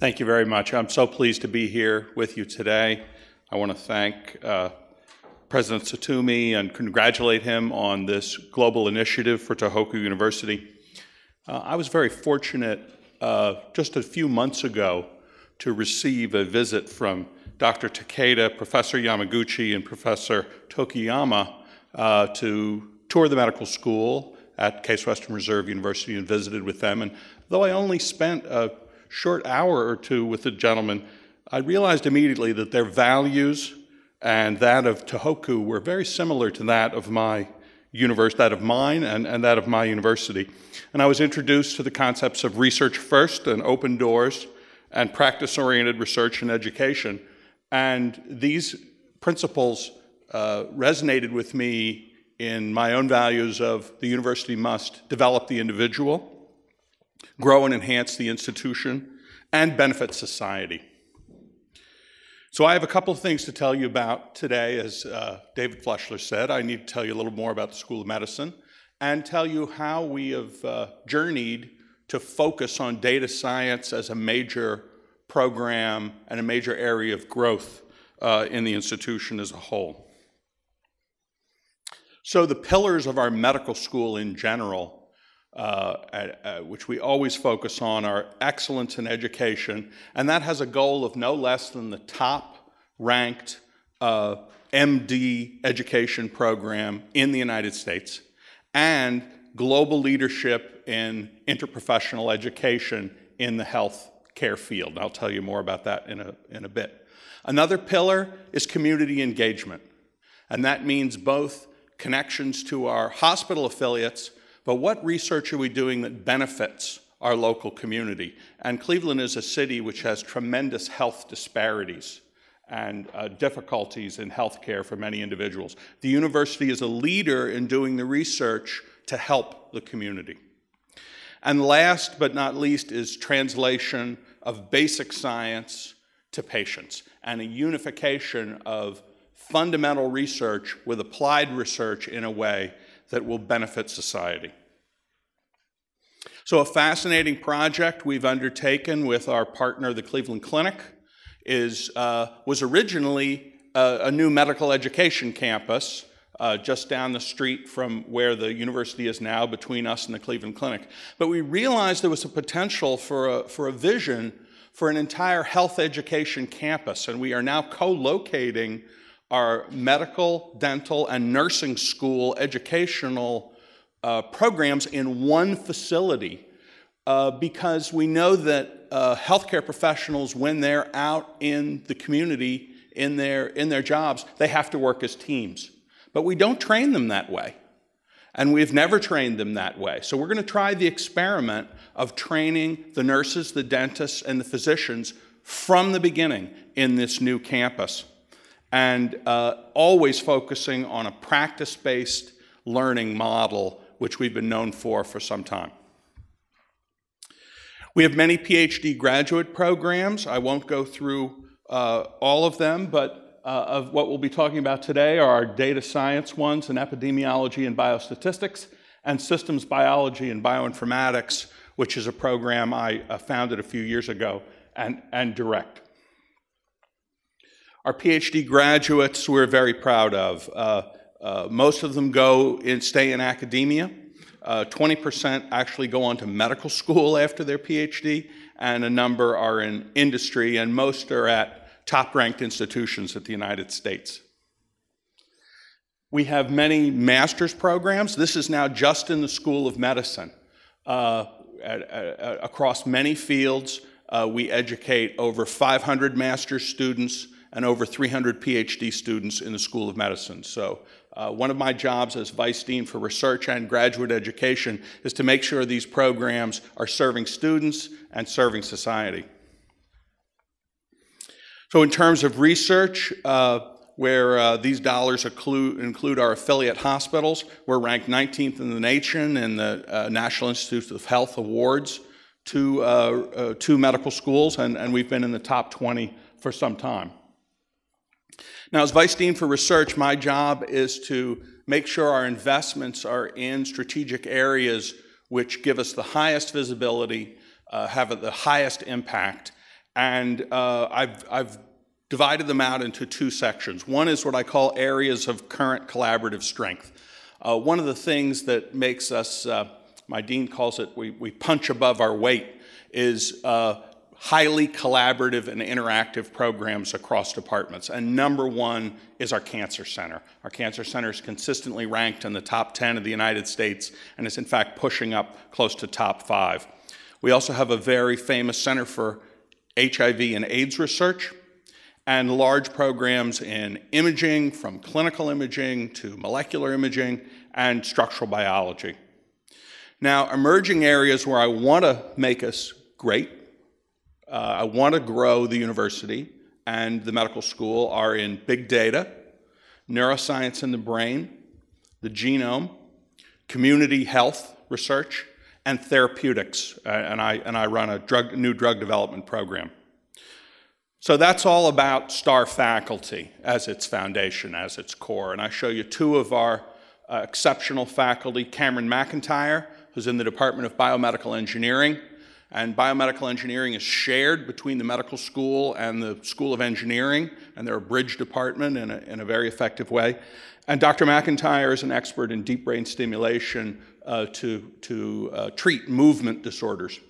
Thank you very much. I'm so pleased to be here with you today. I want to thank uh, President Satumi and congratulate him on this global initiative for Tohoku University. Uh, I was very fortunate uh, just a few months ago to receive a visit from Dr. Takeda, Professor Yamaguchi, and Professor Tokiyama uh, to tour the medical school at Case Western Reserve University and visited with them. And though I only spent a short hour or two with the gentleman, I realized immediately that their values and that of Tohoku were very similar to that of my universe, that of mine and, and that of my university. And I was introduced to the concepts of research first and open doors and practice oriented research and education. And these principles uh, resonated with me in my own values of the university must develop the individual grow and enhance the institution, and benefit society. So I have a couple of things to tell you about today. As uh, David Fleschler said, I need to tell you a little more about the School of Medicine and tell you how we have uh, journeyed to focus on data science as a major program and a major area of growth uh, in the institution as a whole. So the pillars of our medical school in general uh, at, uh, which we always focus on, are excellence in education, and that has a goal of no less than the top ranked uh, MD education program in the United States and global leadership in interprofessional education in the health care field. And I'll tell you more about that in a, in a bit. Another pillar is community engagement, and that means both connections to our hospital affiliates but what research are we doing that benefits our local community? And Cleveland is a city which has tremendous health disparities and uh, difficulties in healthcare for many individuals. The university is a leader in doing the research to help the community. And last but not least is translation of basic science to patients and a unification of fundamental research with applied research in a way that will benefit society. So, a fascinating project we've undertaken with our partner, the Cleveland Clinic, is, uh, was originally a, a, new medical education campus uh, just down the street from where the university is now, between us and the Cleveland Clinic. But we realized there was a potential for a, for a vision for an entire health education campus, and we are now co locating our medical, dental, and nursing school educational uh, programs in one facility uh, because we know that uh, healthcare professionals, when they're out in the community, in their, in their jobs, they have to work as teams. But we don't train them that way. And we've never trained them that way. So we're going to try the experiment of training the nurses, the dentists, and the physicians from the beginning in this new campus and uh, always focusing on a practice based learning model, which we've been known for for some time. We have many PhD graduate programs. I won't go through uh, all of them, but uh, of what we'll be talking about today are our data science ones in epidemiology and biostatistics, and systems biology and bioinformatics, which is a program I uh, founded a few years ago and, and direct. Our PhD graduates we're very proud of. Uh, uh, most of them go and stay in academia. 20% uh, actually go on to medical school after their PhD, and a number are in industry, and most are at top-ranked institutions at the United States. We have many master's programs. This is now just in the School of Medicine. Uh, at, at, across many fields, uh, we educate over 500 master's students, and over 300 PhD students in the School of Medicine. So uh, one of my jobs as Vice Dean for Research and Graduate Education is to make sure these programs are serving students and serving society. So in terms of research, uh, where uh, these dollars include our affiliate hospitals, we're ranked 19th in the nation in the uh, National Institutes of Health Awards to uh, uh, two medical schools, and, and we've been in the top 20 for some time. Now, as Vice Dean for Research, my job is to make sure our investments are in strategic areas which give us the highest visibility, uh, have the highest impact. And uh, I've, I've divided them out into two sections. One is what I call areas of current collaborative strength. Uh, one of the things that makes us, uh, my dean calls it, we, we punch above our weight, is uh, highly collaborative and interactive programs across departments. And number one is our cancer center. Our cancer center is consistently ranked in the top 10 of the United States and is in fact pushing up close to top five. We also have a very famous center for HIV and AIDS research and large programs in imaging, from clinical imaging to molecular imaging and structural biology. Now, emerging areas where I want to make us great uh, I want to grow the university and the medical school are in big data, neuroscience in the brain, the genome, community health research, and therapeutics. Uh, and, I, and I run a drug, new drug development program. So that's all about STAR faculty as its foundation, as its core. And I show you two of our uh, exceptional faculty, Cameron McIntyre, who's in the Department of Biomedical Engineering, and biomedical engineering is shared between the medical school and the School of Engineering, and they're a bridge department in a, in a very effective way. And Dr. McIntyre is an expert in deep brain stimulation uh, to, to uh, treat movement disorders.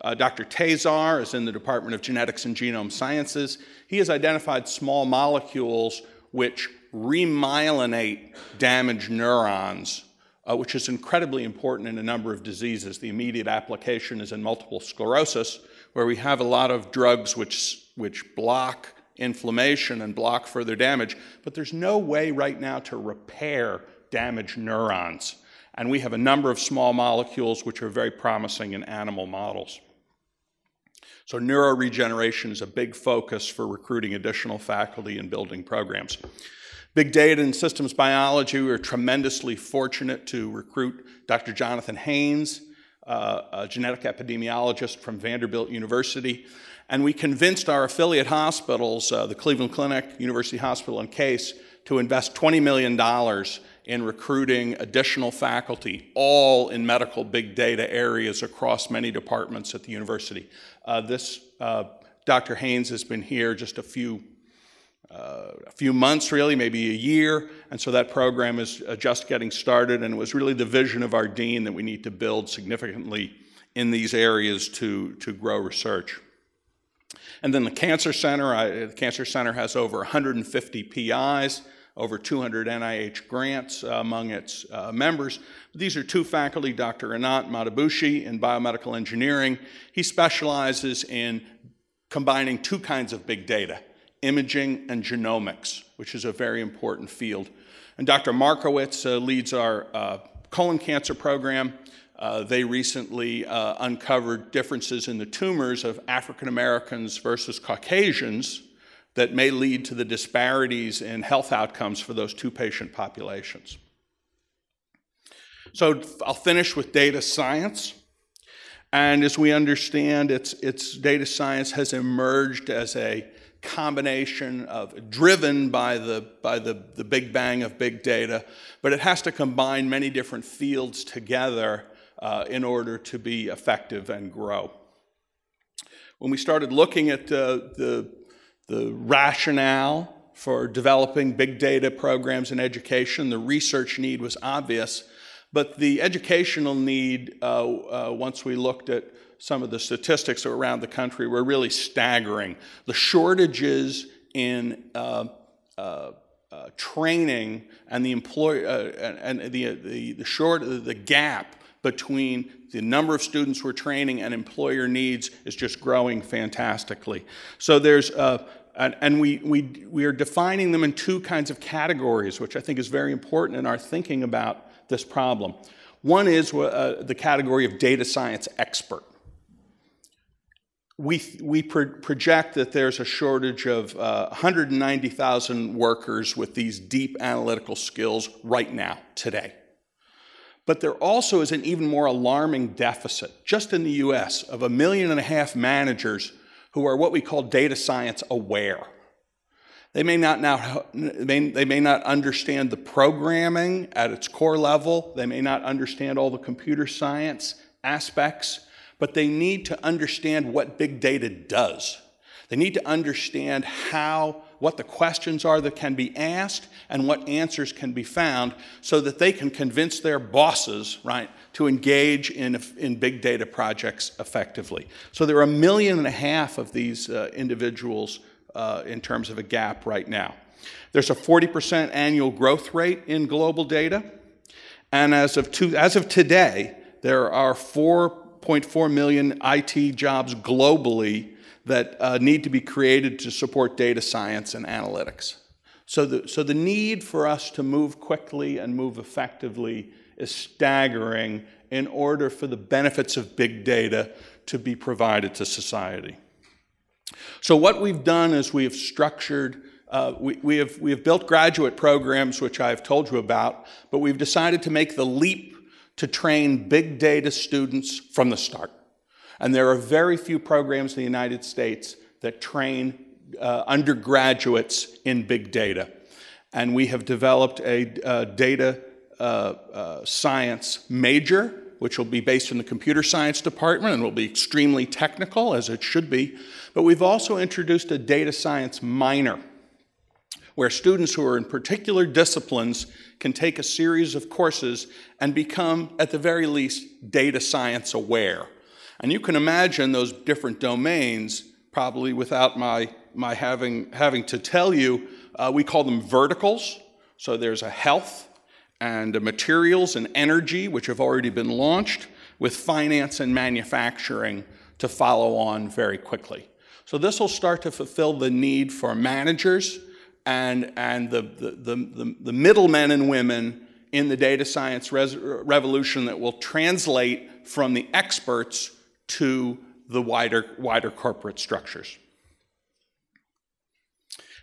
Uh, Dr. Tazar is in the Department of Genetics and Genome Sciences. He has identified small molecules which remyelinate damaged neurons uh, which is incredibly important in a number of diseases. The immediate application is in multiple sclerosis, where we have a lot of drugs which, which block inflammation and block further damage, but there's no way right now to repair damaged neurons. And we have a number of small molecules which are very promising in animal models. So neuroregeneration is a big focus for recruiting additional faculty and building programs. Big data and systems biology, we were tremendously fortunate to recruit Dr. Jonathan Haynes, uh, a genetic epidemiologist from Vanderbilt University. And we convinced our affiliate hospitals, uh, the Cleveland Clinic, University Hospital, and Case, to invest $20 million in recruiting additional faculty, all in medical big data areas across many departments at the university. Uh, this, uh, Dr. Haynes has been here just a few uh, a few months, really, maybe a year. And so that program is uh, just getting started, and it was really the vision of our dean that we need to build significantly in these areas to, to grow research. And then the Cancer Center, I, uh, the Cancer Center has over 150 PIs, over 200 NIH grants uh, among its uh, members. These are two faculty, Dr. Anant Matabushi in biomedical engineering. He specializes in combining two kinds of big data imaging, and genomics, which is a very important field. And Dr. Markowitz uh, leads our uh, colon cancer program. Uh, they recently uh, uncovered differences in the tumors of African Americans versus Caucasians that may lead to the disparities in health outcomes for those two patient populations. So I'll finish with data science. And as we understand, it's, it's data science has emerged as a combination of driven by the by the, the big bang of big data, but it has to combine many different fields together uh, in order to be effective and grow. When we started looking at the uh, the the rationale for developing big data programs in education, the research need was obvious, but the educational need, uh, uh once we looked at some of the statistics around the country were really staggering. The shortages in uh, uh, uh, training and the employ uh, and, and the, uh, the, the short the gap between the number of students we're training and employer needs is just growing fantastically. So there's uh, and, and, we, we, we are defining them in two kinds of categories, which I think is very important in our thinking about this problem. One is uh, the category of data science expert we, we pro- project that there's a shortage of uh, 190,000 workers with these deep analytical skills right now, today. But there also is an even more alarming deficit, just in the US, of a million and a half managers who are what we call data science aware. They may not now they may not understand the programming at its core level. They may not understand all the computer science aspects but they need to understand what big data does. They need to understand how, what the questions are that can be asked and what answers can be found so that they can convince their bosses, right, to engage in, in big data projects effectively. So there are a million and a half of these uh, individuals uh, in terms of a gap right now. There's a 40% annual growth rate in global data. And as of, two, as of today, there are four 4.4 million IT jobs globally that uh, need to be created to support data science and analytics. So the, so the need for us to move quickly and move effectively is staggering in order for the benefits of big data to be provided to society. So what we've done is we have structured uh, we, we, have, we have built graduate programs, which I've told you about, but we've decided to make the leap to train big data students from the start. And there are very few programs in the United States that train uh, undergraduates in big data. And we have developed a uh, data uh, uh, science major, which will be based in the computer science department and will be extremely technical, as it should be. But we've also introduced a data science minor where students who are in particular disciplines can take a series of courses and become, at the very least, data science aware. And you can imagine those different domains, probably without my, my having, having to tell you, uh, we call them verticals. So there's a health and a materials and energy, which have already been launched, with finance and manufacturing to follow on very quickly. So this will start to fulfill the need for managers and, and the, the, the, the middlemen and women in the data science revolution that will translate from the experts to the wider, wider corporate structures.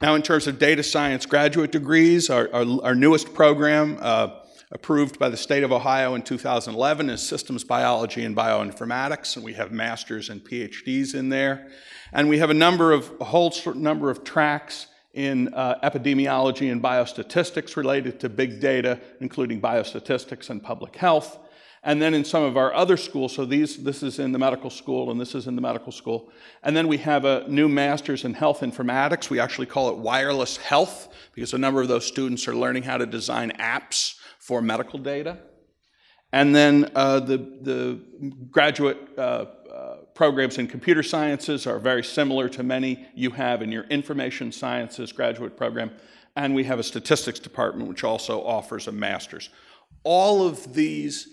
Now, in terms of data science graduate degrees, our, our, our newest program, uh, approved by the state of Ohio in 2011, is systems biology and bioinformatics, and we have masters and PhDs in there. And we have a number of a whole number of tracks in uh, epidemiology and biostatistics related to big data, including biostatistics and public health. And then in some of our other schools, so these, this is in the medical school and this is in the medical school. And then we have a new master's in health informatics. We actually call it wireless health because a number of those students are learning how to design apps for medical data. And then uh, the, the graduate uh, programs in computer sciences are very similar to many you have in your information sciences graduate program. And we have a statistics department, which also offers a master's. All of these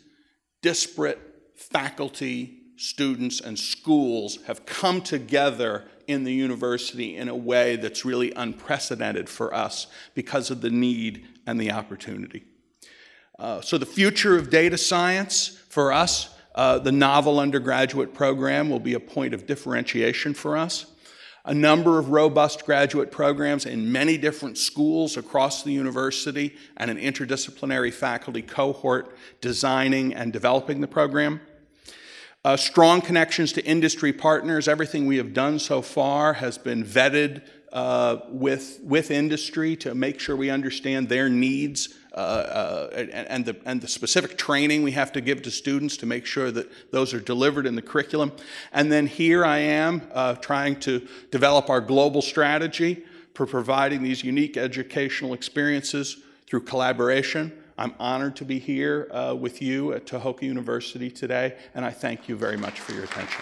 disparate faculty, students, and schools have come together in the university in a way that's really unprecedented for us because of the need and the opportunity. Uh, so the future of data science for us uh, the novel undergraduate program will be a point of differentiation for us. A number of robust graduate programs in many different schools across the university and an interdisciplinary faculty cohort designing and developing the program. Uh, strong connections to industry partners. Everything we have done so far has been vetted uh, with, with industry to make sure we understand their needs uh, uh, and, and, the, and the specific training we have to give to students to make sure that those are delivered in the curriculum. And then here I am uh, trying to develop our global strategy for providing these unique educational experiences through collaboration. I'm honored to be here uh, with you at Tohoku University today, and I thank you very much for your attention.